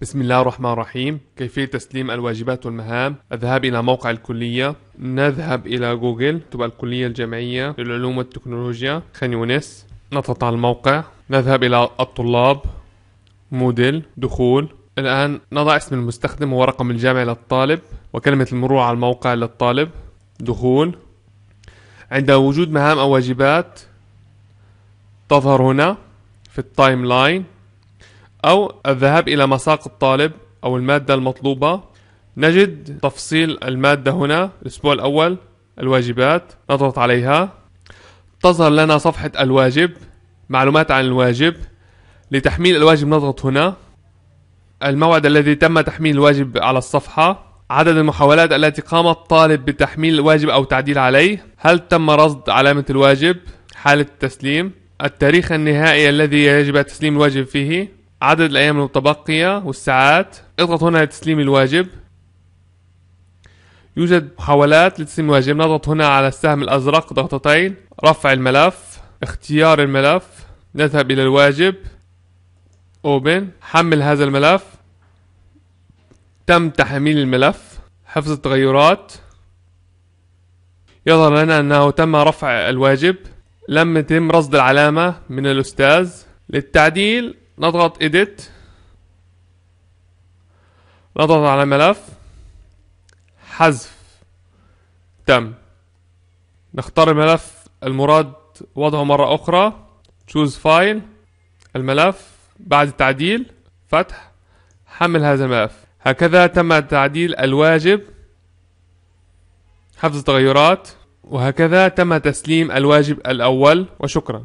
بسم الله الرحمن الرحيم كيفية تسليم الواجبات والمهام الذهاب إلى موقع الكلية نذهب إلى جوجل تبقى الكلية الجامعية للعلوم والتكنولوجيا خان يونس نضغط على الموقع نذهب إلى الطلاب موديل دخول الآن نضع اسم المستخدم ورقم الجامعة للطالب وكلمة المرور على الموقع للطالب دخول عند وجود مهام أو واجبات تظهر هنا في التايم لاين أو الذهاب إلى مساق الطالب أو المادة المطلوبة نجد تفصيل المادة هنا الأسبوع الأول الواجبات نضغط عليها تظهر لنا صفحة الواجب معلومات عن الواجب لتحميل الواجب نضغط هنا الموعد الذي تم تحميل الواجب على الصفحة عدد المحاولات التي قام الطالب بتحميل الواجب أو تعديل عليه هل تم رصد علامة الواجب حالة التسليم التاريخ النهائي الذي يجب تسليم الواجب فيه عدد الأيام المتبقية والساعات اضغط هنا لتسليم الواجب يوجد محاولات لتسليم الواجب نضغط هنا على السهم الأزرق ضغطتين رفع الملف اختيار الملف نذهب إلى الواجب أوبن حمل هذا الملف تم تحميل الملف حفظ التغيرات يظهر لنا أنه تم رفع الواجب لم يتم رصد العلامة من الأستاذ للتعديل نضغط edit نضغط على ملف حذف تم نختار الملف المراد وضعه مرة أخرى choose file الملف بعد التعديل فتح حمل هذا الملف هكذا تم تعديل الواجب حفظ التغيرات وهكذا تم تسليم الواجب الأول وشكرا